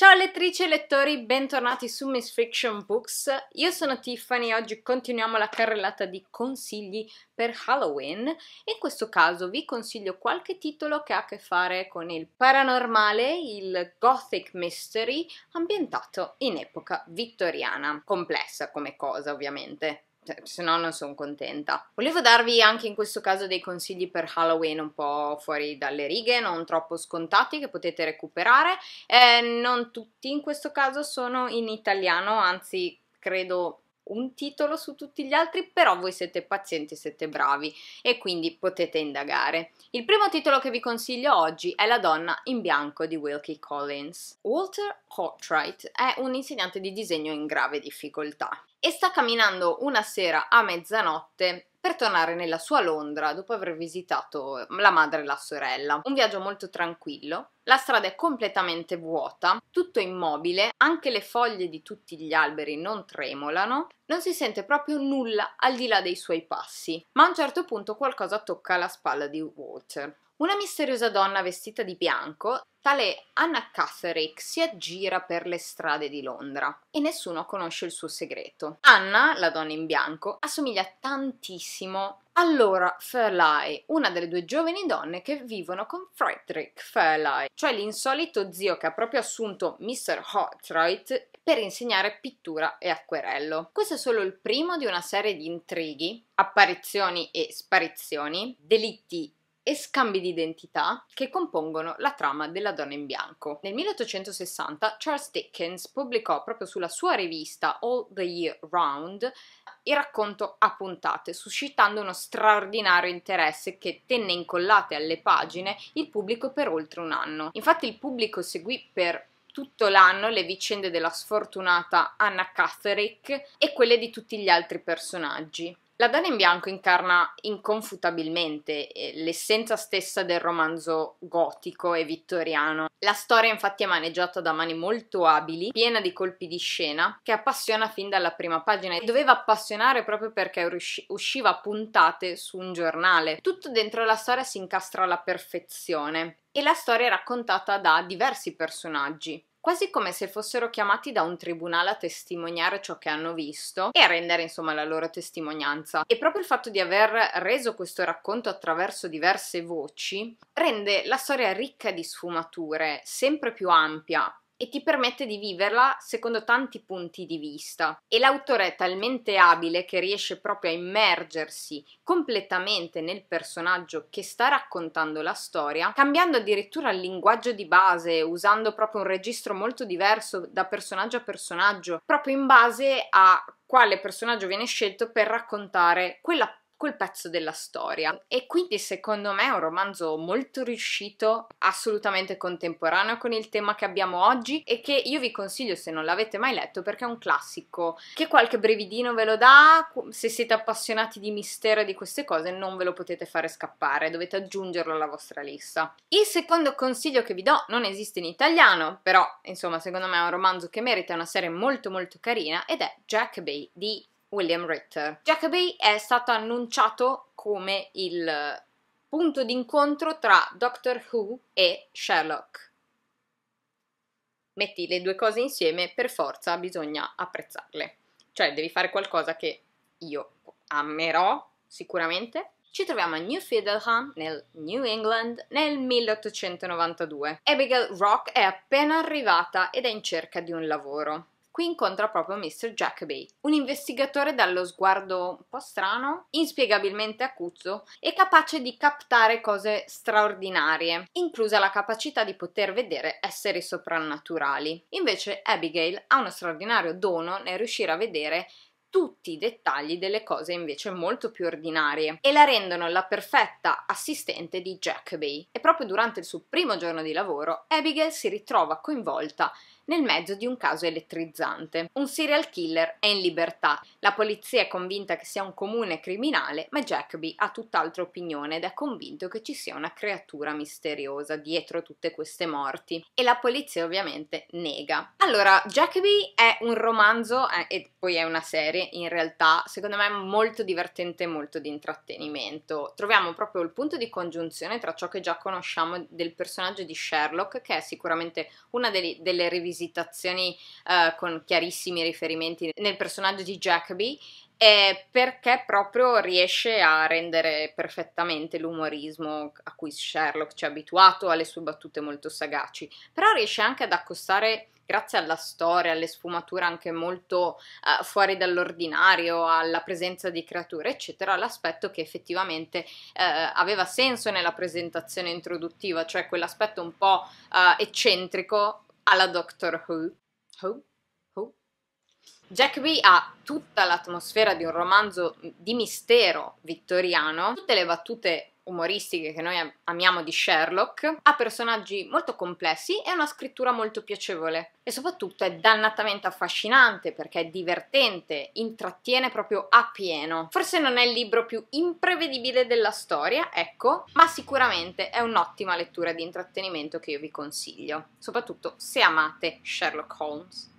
Ciao lettrici e lettori, bentornati su Miss Fiction Books. Io sono Tiffany e oggi continuiamo la carrellata di consigli per Halloween. In questo caso vi consiglio qualche titolo che ha a che fare con il paranormale, il gothic mystery, ambientato in epoca vittoriana. Complessa come cosa, ovviamente. Cioè, se no non sono contenta. Volevo darvi anche in questo caso dei consigli per Halloween un po' fuori dalle righe, non troppo scontati che potete recuperare. Eh, non tutti in questo caso sono in italiano, anzi credo un titolo su tutti gli altri, però voi siete pazienti, siete bravi e quindi potete indagare. Il primo titolo che vi consiglio oggi è La donna in bianco di Wilkie Collins. Walter Cartwright è un insegnante di disegno in grave difficoltà e sta camminando una sera a mezzanotte per tornare nella sua Londra dopo aver visitato la madre e la sorella. Un viaggio molto tranquillo la strada è completamente vuota, tutto immobile, anche le foglie di tutti gli alberi non tremolano, non si sente proprio nulla al di là dei suoi passi, ma a un certo punto qualcosa tocca la spalla di Walter. Una misteriosa donna vestita di bianco, tale Anna Catherick, si aggira per le strade di Londra e nessuno conosce il suo segreto. Anna, la donna in bianco, assomiglia tantissimo allora, Fairlie, una delle due giovani donne che vivono con Frederick Fairlie, cioè l'insolito zio che ha proprio assunto Mr. Hartright per insegnare pittura e acquerello. Questo è solo il primo di una serie di intrighi, apparizioni e sparizioni, delitti e scambi di identità che compongono la trama della donna in bianco. Nel 1860 Charles Dickens pubblicò proprio sulla sua rivista All the Year Round il racconto a puntate, suscitando uno straordinario interesse che tenne incollate alle pagine il pubblico per oltre un anno. Infatti il pubblico seguì per tutto l'anno le vicende della sfortunata Anna Catherick e quelle di tutti gli altri personaggi. La Dana in bianco incarna inconfutabilmente eh, l'essenza stessa del romanzo gotico e vittoriano. La storia infatti è maneggiata da mani molto abili, piena di colpi di scena, che appassiona fin dalla prima pagina e doveva appassionare proprio perché usciva puntate su un giornale. Tutto dentro la storia si incastra alla perfezione e la storia è raccontata da diversi personaggi quasi come se fossero chiamati da un tribunale a testimoniare ciò che hanno visto e a rendere insomma la loro testimonianza. E proprio il fatto di aver reso questo racconto attraverso diverse voci rende la storia ricca di sfumature, sempre più ampia, e ti permette di viverla secondo tanti punti di vista. E l'autore è talmente abile che riesce proprio a immergersi completamente nel personaggio che sta raccontando la storia, cambiando addirittura il linguaggio di base, usando proprio un registro molto diverso da personaggio a personaggio, proprio in base a quale personaggio viene scelto per raccontare quella quel pezzo della storia. E quindi secondo me è un romanzo molto riuscito, assolutamente contemporaneo con il tema che abbiamo oggi e che io vi consiglio se non l'avete mai letto perché è un classico che qualche brevidino ve lo dà, se siete appassionati di mistero e di queste cose non ve lo potete fare scappare, dovete aggiungerlo alla vostra lista. Il secondo consiglio che vi do non esiste in italiano, però insomma secondo me è un romanzo che merita una serie molto molto carina ed è Jack Bay di William Ritter. Jacoby è stato annunciato come il eh, punto d'incontro tra Doctor Who e Sherlock. Metti le due cose insieme, per forza bisogna apprezzarle. Cioè devi fare qualcosa che io amerò sicuramente. Ci troviamo a New Fiddleham, nel New England, nel 1892. Abigail Rock è appena arrivata ed è in cerca di un lavoro. Qui incontra proprio Mr. Jacoby, un investigatore dallo sguardo un po' strano, inspiegabilmente acuzzo e capace di captare cose straordinarie, inclusa la capacità di poter vedere esseri soprannaturali. Invece Abigail ha uno straordinario dono nel riuscire a vedere tutti i dettagli delle cose invece molto più ordinarie e la rendono la perfetta assistente di Jacoby. E proprio durante il suo primo giorno di lavoro Abigail si ritrova coinvolta nel mezzo di un caso elettrizzante. Un serial killer è in libertà, la polizia è convinta che sia un comune criminale, ma Jacoby ha tutt'altra opinione ed è convinto che ci sia una creatura misteriosa dietro tutte queste morti e la polizia ovviamente nega. Allora, Jacoby è un romanzo eh, e poi è una serie in realtà, secondo me molto divertente e molto di intrattenimento. Troviamo proprio il punto di congiunzione tra ciò che già conosciamo del personaggio di Sherlock, che è sicuramente una delle, delle revisioni rivisitazioni eh, con chiarissimi riferimenti nel personaggio di Jacoby è perché proprio riesce a rendere perfettamente l'umorismo a cui Sherlock ci ha abituato, alle sue battute molto sagaci, però riesce anche ad accostare grazie alla storia, alle sfumature anche molto uh, fuori dall'ordinario, alla presenza di creature, eccetera, l'aspetto che effettivamente uh, aveva senso nella presentazione introduttiva, cioè quell'aspetto un po' uh, eccentrico alla Doctor Who. Who? Who? Jack B ha tutta l'atmosfera di un romanzo di mistero vittoriano, tutte le battute umoristiche che noi amiamo di Sherlock, ha personaggi molto complessi e una scrittura molto piacevole. E soprattutto è dannatamente affascinante perché è divertente, intrattiene proprio a pieno. Forse non è il libro più imprevedibile della storia, ecco, ma sicuramente è un'ottima lettura di intrattenimento che io vi consiglio, soprattutto se amate Sherlock Holmes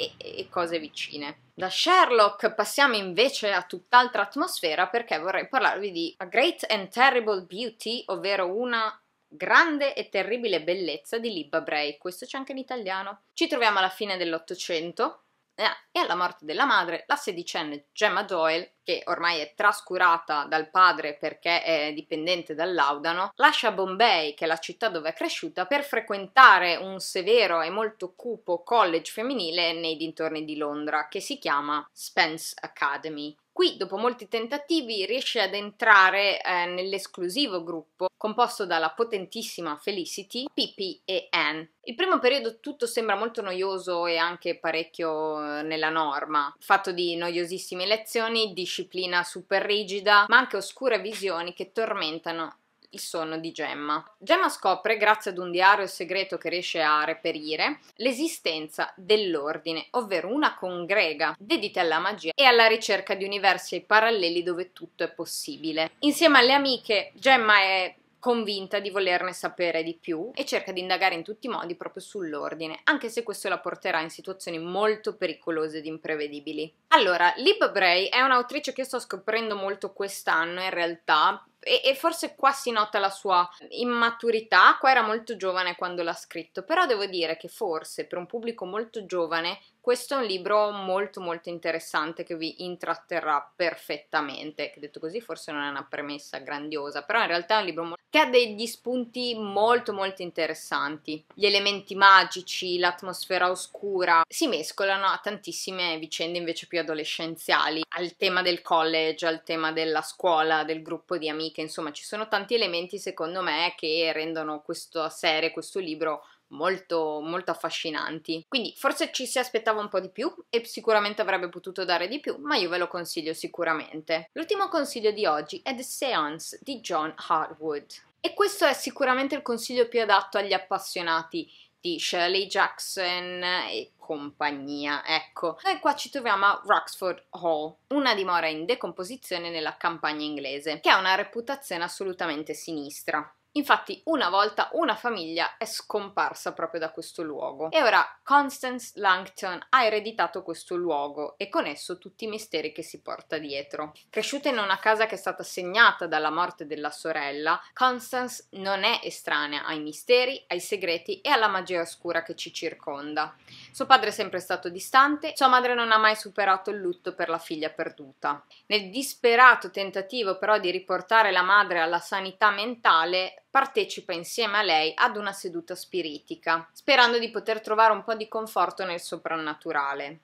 e, e cose vicine. Da Sherlock passiamo invece a tutt'altra atmosfera perché vorrei parlarvi di A Great and Terrible Beauty, ovvero una Grande e terribile bellezza di Libba Bray, questo c'è anche in italiano. Ci troviamo alla fine dell'Ottocento, eh, e alla morte della madre, la sedicenne Gemma Doyle, che ormai è trascurata dal padre perché è dipendente dall'Audano, lascia Bombay, che è la città dove è cresciuta, per frequentare un severo e molto cupo college femminile nei dintorni di Londra, che si chiama Spence Academy. Qui, dopo molti tentativi, riesce ad entrare eh, nell'esclusivo gruppo composto dalla potentissima Felicity, Pippi e Anne. Il primo periodo tutto sembra molto noioso e anche parecchio eh, nella norma, fatto di noiosissime lezioni, disciplina super rigida, ma anche oscure visioni che tormentano il sonno di Gemma. Gemma scopre, grazie ad un diario segreto che riesce a reperire, l'esistenza dell'ordine, ovvero una congrega dedita alla magia e alla ricerca di universi paralleli dove tutto è possibile. Insieme alle amiche, Gemma è convinta di volerne sapere di più e cerca di indagare in tutti i modi proprio sull'ordine, anche se questo la porterà in situazioni molto pericolose ed imprevedibili. Allora, Lib Bray è un'autrice che sto scoprendo molto quest'anno in realtà e, e, forse qua si nota la sua immaturità, qua era molto giovane quando l'ha scritto, però devo dire che forse per un pubblico molto giovane questo è un libro molto molto interessante che vi intratterrà perfettamente, che detto così forse non è una premessa grandiosa, però in realtà è un libro che ha degli spunti molto molto interessanti. Gli elementi magici, l'atmosfera oscura si mescolano a tantissime vicende invece più adolescenziali, al tema del college, al tema della scuola, del gruppo di amiche, insomma ci sono tanti elementi secondo me che rendono questa serie, questo libro molto, molto affascinanti. Quindi forse ci si aspettava un po' di più e sicuramente avrebbe potuto dare di più, ma io ve lo consiglio sicuramente. L'ultimo consiglio di oggi è The Seance di John Hartwood. E questo è sicuramente il consiglio più adatto agli appassionati di Shirley Jackson e compagnia. Ecco, noi qua ci troviamo a Roxford Hall, una dimora in decomposizione nella campagna inglese, che ha una reputazione assolutamente sinistra. Infatti una volta una famiglia è scomparsa proprio da questo luogo e ora Constance Langton ha ereditato questo luogo e con esso tutti i misteri che si porta dietro. Cresciuta in una casa che è stata segnata dalla morte della sorella, Constance non è estranea ai misteri, ai segreti e alla magia oscura che ci circonda. Suo padre è sempre stato distante, sua madre non ha mai superato il lutto per la figlia perduta. Nel disperato tentativo però di riportare la madre alla sanità mentale, partecipa insieme a lei ad una seduta spiritica, sperando di poter trovare un po' di conforto nel soprannaturale.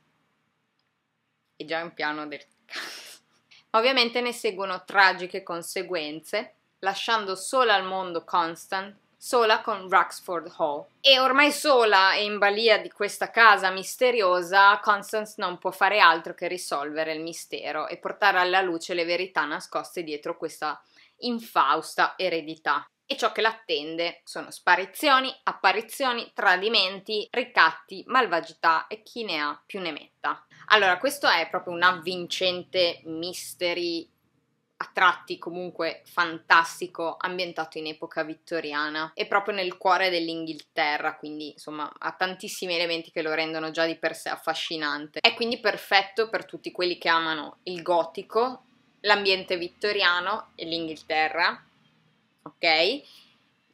È già un piano del cazzo. Ovviamente ne seguono tragiche conseguenze, lasciando sola al mondo Constant sola con Ruxford Hall. E ormai sola e in balia di questa casa misteriosa, Constance non può fare altro che risolvere il mistero e portare alla luce le verità nascoste dietro questa infausta eredità. E ciò che l'attende sono sparizioni, apparizioni, tradimenti, ricatti, malvagità e chi ne ha più ne metta. Allora, questo è proprio un avvincente mystery a tratti comunque fantastico, ambientato in epoca vittoriana e proprio nel cuore dell'Inghilterra, quindi insomma ha tantissimi elementi che lo rendono già di per sé affascinante. È quindi perfetto per tutti quelli che amano il gotico, l'ambiente vittoriano e l'Inghilterra, ok?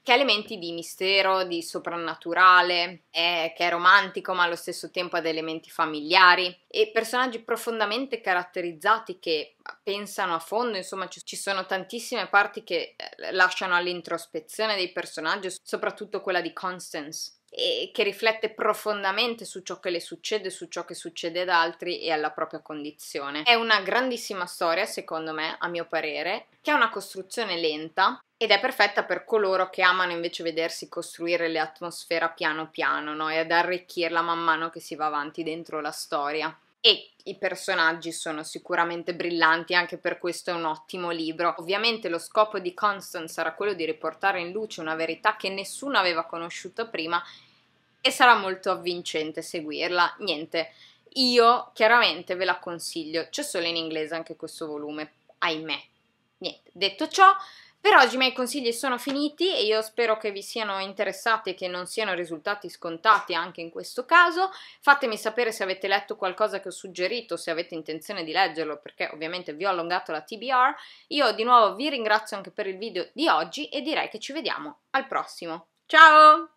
che ha elementi di mistero, di soprannaturale, è, eh, che è romantico ma allo stesso tempo ha dei elementi familiari e personaggi profondamente caratterizzati che pensano a fondo, insomma ci, ci sono tantissime parti che eh, lasciano all'introspezione dei personaggi, soprattutto quella di Constance e che riflette profondamente su ciò che le succede, su ciò che succede ad altri e alla propria condizione. È una grandissima storia, secondo me, a mio parere, che ha una costruzione lenta, ed è perfetta per coloro che amano invece vedersi costruire le l'atmosfera piano piano no? e ad arricchirla man mano che si va avanti dentro la storia. E i personaggi sono sicuramente brillanti, anche per questo è un ottimo libro. Ovviamente lo scopo di Constance sarà quello di riportare in luce una verità che nessuno aveva conosciuto prima e sarà molto avvincente seguirla. Niente, io chiaramente ve la consiglio, c'è solo in inglese anche questo volume, ahimè. Niente, detto ciò, per oggi i miei consigli sono finiti e io spero che vi siano interessati e che non siano risultati scontati anche in questo caso. Fatemi sapere se avete letto qualcosa che ho suggerito, se avete intenzione di leggerlo perché ovviamente vi ho allungato la TBR. Io di nuovo vi ringrazio anche per il video di oggi e direi che ci vediamo al prossimo. Ciao!